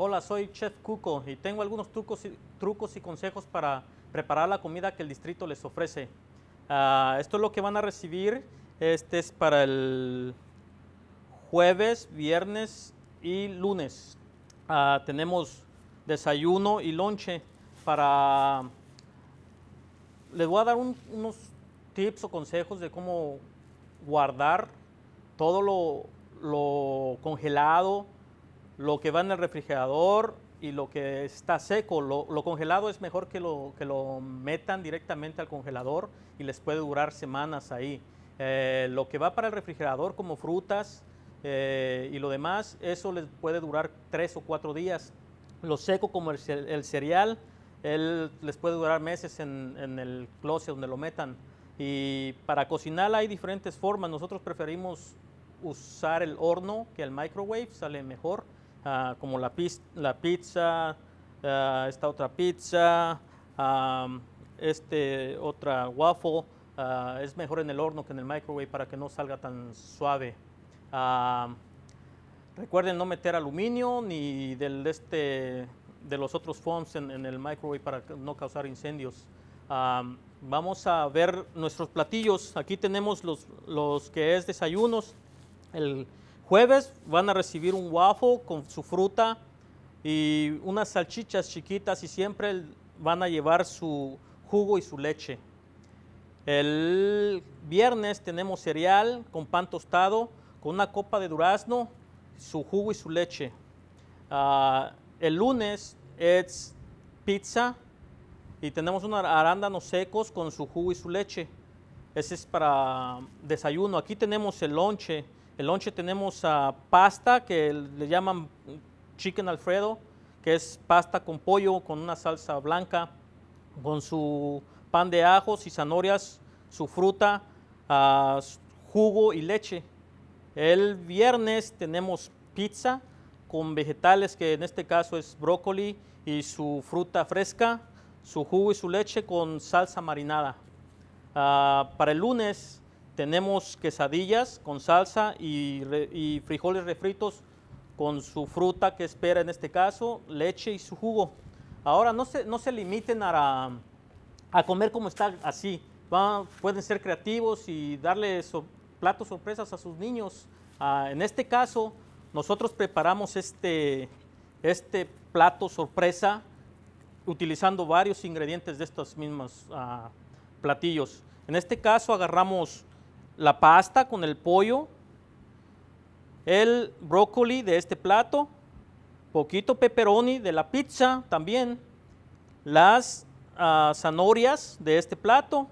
Hola, soy Chef Cuco y tengo algunos trucos y, consejos para preparar la comida que el distrito les ofrece. Ah, esto es lo que van a recibir. Este es para el jueves, viernes y lunes. Ah, tenemos desayuno y lonche para... Les voy a dar unos tips o consejos de cómo guardar todo lo congelado, lo que va en el refrigerador y lo que está seco, lo, congelado es mejor que lo, que lo metan directamente al congelador y les puede durar semanas ahí. Eh, lo que va para el refrigerador como frutas eh, y lo demás, eso les puede durar tres o cuatro días. Lo seco como el, cereal, él les puede durar meses en, en, el closet donde lo metan. Y para cocinar hay diferentes formas. Nosotros preferimos usar el horno que el microwave, sale mejor. Ah, como la, la pizza, ah, esta otra pizza, este otra waffle, ah, es mejor en el horno que en el microwave para que no salga tan suave. recuerden no meter aluminio ni del este de los otros foams en, el microwave para no causar incendios. vamos a ver nuestros platillos. Aquí tenemos los, los que es desayunos, el, Jueves van a recibir un waffle con su fruta y unas salchichas chiquitas y siempre van a llevar su jugo y su leche. El viernes tenemos cereal con pan tostado, con una copa de durazno, su jugo y su leche. Ah, el lunes es pizza y tenemos unos arándanos secos con su jugo y su leche. Ese es para desayuno. Aquí tenemos el lonche el lonche tenemos ah, pasta que le llaman chicken alfredo, que es pasta con pollo, con una salsa blanca, con su pan de ajos y zanahorias, su fruta, ah, jugo y leche. El viernes tenemos pizza con vegetales, que en este caso es brócoli y su fruta fresca, su jugo y su leche con salsa marinada. Ah, para el lunes tenemos quesadillas con salsa y, frijoles refritos con su fruta que espera en este caso, leche y su jugo. Ahora no se, no se limiten a, comer como está así. pueden ser creativos y darle platos sorpresas a sus niños. Ah, en este caso, nosotros preparamos este, este plato sorpresa utilizando varios ingredientes de estos mismos ah, platillos. En este caso agarramos la pasta con el pollo, el brócoli de este plato, poquito pepperoni de la pizza también, las zanorias ah, zanahorias de este plato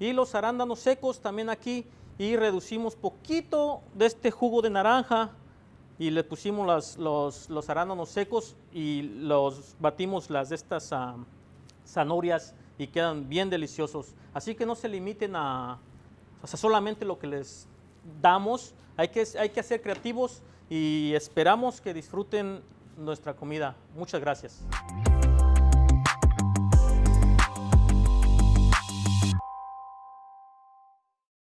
y los arándanos secos también aquí y reducimos poquito de este jugo de naranja y le pusimos los, arándanos secos y los batimos las de estas zanorias ah, zanahorias y quedan bien deliciosos. Así que no se limiten a, o sea, solamente lo que les damos, hay que, hay que ser creativos y esperamos que disfruten nuestra comida. Muchas gracias.